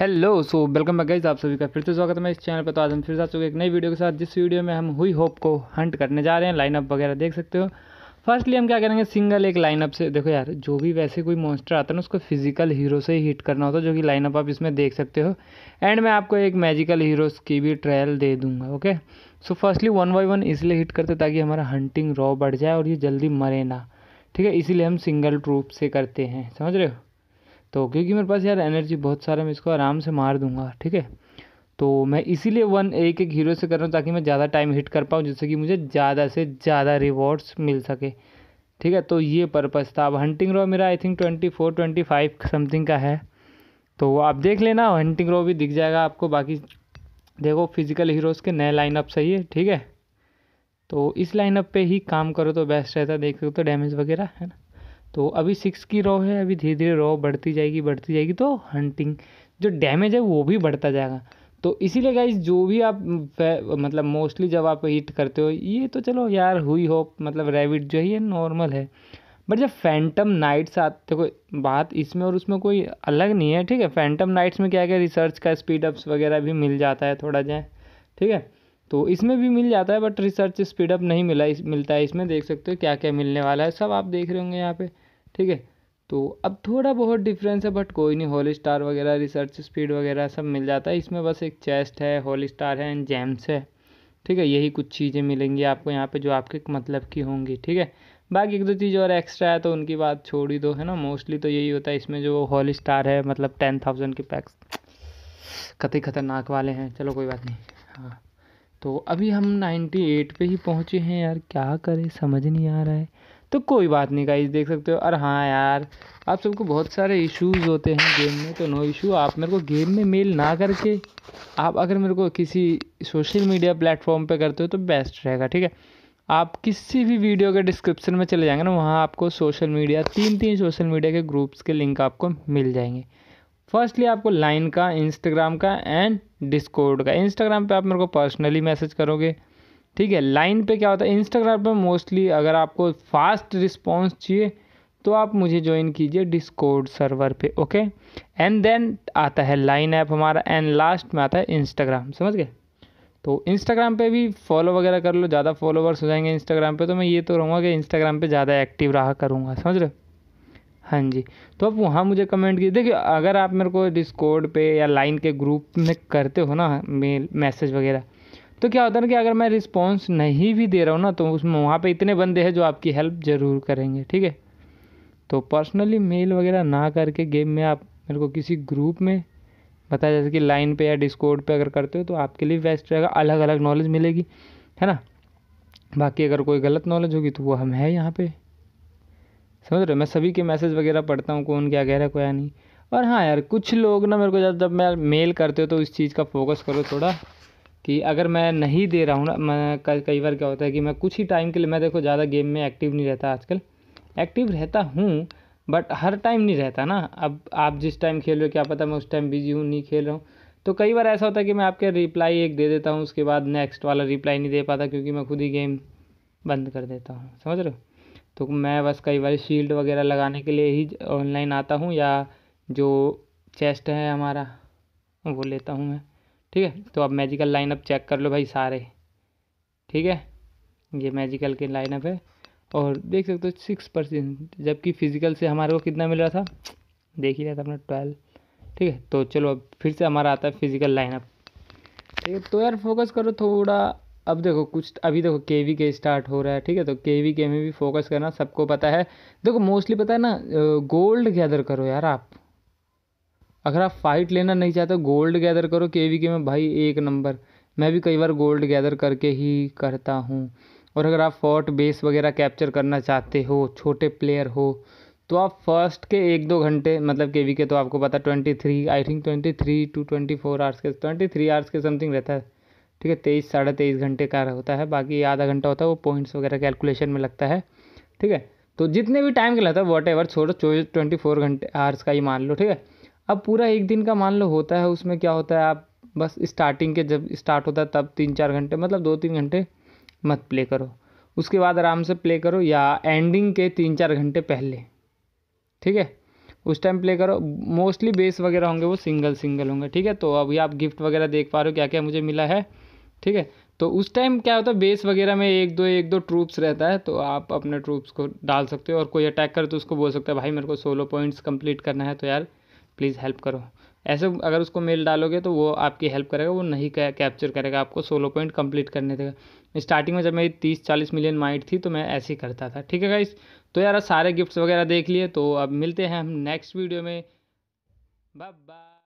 hello so welcome back guys आप सभी का फिर से स्वागत है मैं इस चैनल पर तो आज हम फिर से आ चुके एक नई वीडियो के साथ जिस वीडियो में हम हुई होप को हंट करने जा रहे हैं लाइनअप वगैरह देख सकते हो फर्स्टली हम क्या करेंगे सिंगल एक लाइनअप से देखो यार जो भी वैसे कोई मॉन्स्टर आता है ना उसको फिजिकल हीरो से ही हिट करना होता है जो कि लाइनअप आप इसमें देख सकते हो एंड मैं आपको एक मैजिकल हीरोज़ की भी ट्रायल दे दूंगा okay so firstly one by one इसलिए हिट करते ताकि हमारा हंटिंग रॉ बढ़ जाए और ये जल्दी मरे ना ठीक है इसीलिए हम सिंगल ट्रूप से करते हैं समझ रहे हो तो क्योंकि मेरे पास यार एनर्जी बहुत सारा मैं इसको आराम से मार दूंगा ठीक है तो मैं इसीलिए वन एक एक हीरो से कर रहा हूँ ताकि मैं ज़्यादा टाइम हिट कर पाऊँ जिससे कि मुझे ज़्यादा से ज़्यादा रिवॉर्ड्स मिल सके ठीक है तो ये पर्पज़ था अब हंटिंग रॉ मेरा I think twenty four twenty five something का है तो आप देख लेना हंटिंग रॉ भी दिख जाएगा आपको बाकी देखो फिजिकल हीरोज़ के नए लाइनअप सही है ठीक है तो इस लाइनअप पे ही काम करो तो बेस्ट रहता देख सकते हो तो डैमेज वगैरह है ना तो अभी सिक्स की रॉ है अभी धीरे धीरे रॉ बढ़ती जाएगी बढ़ती जाएगी तो हंटिंग जो डैमेज है वो भी बढ़ता जाएगा तो इसीलिए गाइज जो भी आप मतलब मोस्टली जब आप हिट करते हो ये तो चलो यार हुई हो मतलब रेविड जो है ये नॉर्मल है बट जब फैंटम नाइट्स आते कोई बात इसमें और उसमें कोई अलग नहीं है ठीक है फैंटम नाइट्स में क्या क्या रिसर्च का स्पीडअप्स वगैरह भी मिल जाता है थोड़ा जाए ठीक है तो इसमें भी मिल जाता है बट रिसर्च स्पीडअप नहीं मिला इस मिलता है इसमें देख सकते हो क्या क्या मिलने वाला है सब आप देख रहे होंगे यहाँ पे ठीक है तो अब थोड़ा बहुत डिफरेंस है बट कोई नहीं हॉली स्टार वगैरह रिसर्च स्पीड वगैरह सब मिल जाता है इसमें बस एक चेस्ट है हॉली स्टार है एंड जेम्स है ठीक है यही कुछ चीज़ें मिलेंगी आपको यहाँ पर जो आपके मतलब की होंगी ठीक है बाकी एक दो चीज़ और एक्स्ट्रा है तो उनकी बात छोड़ ही दो है ना मोस्टली तो यही होता है इसमें जो हॉल स्टार है मतलब टेन थाउजेंड के पैक्स कतई ख़तरनाक वाले हैं चलो कोई बात नहीं हाँ तो अभी हम नाइन्टी एट पर ही पहुँचे हैं यार क्या करें समझ नहीं आ रहा है तो कोई बात नहीं गाइस देख सकते हो और हाँ यार आप सबको बहुत सारे इश्यूज होते हैं गेम में तो नो इशू आप मेरे को गेम में मेल ना करके आप अगर मेरे को किसी सोशल मीडिया प्लेटफॉर्म पे करते हो तो बेस्ट रहेगा ठीक है आप किसी भी वीडियो के डिस्क्रिप्शन में चले जाएंगे ना वहाँ आपको सोशल मीडिया तीन तीन सोशल मीडिया के ग्रुप्स के लिंक आपको मिल जाएंगे फर्स्टली आपको लाइन का इंस्टाग्राम का एंड डिस्कोड का इंस्टाग्राम पे आप मेरे को पर्सनली मैसेज करोगे ठीक है लाइन पे क्या होता है इंस्टाग्राम पे मोस्टली अगर आपको फास्ट रिस्पॉन्स चाहिए तो आप मुझे ज्वाइन कीजिए डिस्कोड सर्वर पे ओके एंड देन आता है लाइन ऐप हमारा एंड लास्ट में आता है इंस्टाग्राम समझ गए तो इंस्टाग्राम पे भी फॉलो वगैरह कर लो ज़्यादा फॉलोवर्स हो जाएंगे इंस्टाग्राम पे तो मैं ये तो रहूँगा कि इंस्टाग्राम पे ज़्यादा एक्टिव रहा करूँगा समझ रहे हाँ जी तो आप वहाँ मुझे कमेंट कीजिए देखिए अगर आप मेरे को डिस्कॉर्ड पे या लाइन के ग्रुप में करते हो ना मेल मैसेज वगैरह तो क्या होता है ना कि अगर मैं रिस्पॉन्स नहीं भी दे रहा हूँ ना तो उसमें वहाँ पे इतने बंदे हैं जो आपकी हेल्प ज़रूर करेंगे ठीक है तो पर्सनली मेल वगैरह ना करके गेम में आप मेरे को किसी ग्रुप में बताया जैसे कि लाइन पर या डिस्कोड पर अगर करते हो तो आपके लिए बेस्ट रहेगा अलग अलग नॉलेज मिलेगी है ना बाकी अगर कोई गलत नॉलेज होगी तो वो हम हैं यहाँ पर समझ रहे हो मैं सभी के मैसेज वगैरह पढ़ता हूँ कौन क्या कह रहा है कोई नहीं और हाँ यार कुछ लोग ना मेरे को जब जब मैं मेल करते हो तो इस चीज़ का फोकस करो थोड़ा कि अगर मैं नहीं दे रहा हूँ ना मैं कई बार क्या होता है कि मैं कुछ ही टाइम के लिए मैं देखो ज़्यादा गेम में एक्टिव नहीं रहता आजकल एक्टिव रहता हूँ बट हर टाइम नहीं रहता ना अब आप जिस टाइम खेल रहे हो क्या पता मैं उस टाइम बिजी हूँ नहीं खेल रहा हूँ तो कई बार ऐसा होता है कि मैं आपके रिप्लाई एक दे देता हूँ उसके बाद नेक्स्ट वाला रिप्लाई नहीं दे पाता क्योंकि मैं खुद ही गेम बंद कर देता हूँ समझ रहे हो तो मैं बस कई बार शील्ड वगैरह लगाने के लिए ही ऑनलाइन आता हूँ या जो चेस्ट है हमारा वो लेता हूँ मैं ठीक है तो अब मैजिकल लाइनअप चेक कर लो भाई सारे ठीक है ये मैजिकल के लाइनअप है और देख सकते हो सिक्स परसेंट जबकि फिजिकल से हमारे को कितना मिल रहा था देख ही रहा था अपना ट्वेल्व ठीक है तो चलो अब फिर से हमारा आता है फिजिकल लाइनअप ठीक है तो यार फोकस करो थोड़ा अब देखो कुछ अभी देखो के वी के स्टार्ट हो रहा है ठीक है तो के वी के में भी फोकस करना सबको पता है देखो मोस्टली पता है ना गोल्ड गैदर करो यार आप अगर आप फाइट लेना नहीं चाहते गोल्ड गैदर करो के वी के में भाई एक नंबर मैं भी कई बार गोल्ड गैदर करके ही करता हूँ और अगर आप फोर्ट बेस वगैरह कैप्चर करना चाहते हो छोटे प्लेयर हो तो आप फर्स्ट के एक दो घंटे मतलब के वी के तो आपको पता twenty three I think twenty three to twenty four hours के ट्वेंटी थ्री आवर्स के समथिंग रहता है ठीक है तेईस साढ़े तेईस घंटे का होता है बाकी आधा घंटा होता है वो पॉइंट्स वगैरह कैलकुलेशन में लगता है ठीक है तो जितने भी टाइम के लगता है वॉट एवर छोड़ो चौबीस ट्वेंटी फोर घंटे आवर्स का ही मान लो ठीक है अब पूरा एक दिन का मान लो होता है उसमें क्या होता है आप बस स्टार्टिंग के जब स्टार्ट होता है तब तीन चार घंटे मतलब दो तीन घंटे मत प्ले करो उसके बाद आराम से प्ले करो या एंडिंग के तीन चार घंटे पहले ठीक है उस टाइम प्ले करो मोस्टली बेस वगैरह होंगे वो सिंगल सिंगल होंगे ठीक है तो अभी आप गिफ्ट वगैरह देख पा रहे हो क्या क्या मुझे मिला है ठीक है तो उस टाइम क्या होता है बेस वगैरह में एक दो एक दो ट्रूप्स रहता है तो आप अपने ट्रूप्स को डाल सकते हो और कोई अटैक करे तो उसको बोल सकते हो भाई मेरे को सोलो पॉइंट्स कंप्लीट करना है तो यार प्लीज़ हेल्प करो ऐसे अगर उसको मेल डालोगे तो वो आपकी हेल्प करेगा वो नहीं कैप्चर करेगा आपको सोलो पॉइंट कंप्लीट करने देगा स्टार्टिंग में जब मेरी तीस चालीस मिलियन माइंड थी तो मैं ऐसे ही करता था ठीक है गाइस तो यार सारे गिफ्ट्स वगैरह देख लिए तो अब मिलते हैं हम नेक्स्ट वीडियो में बाय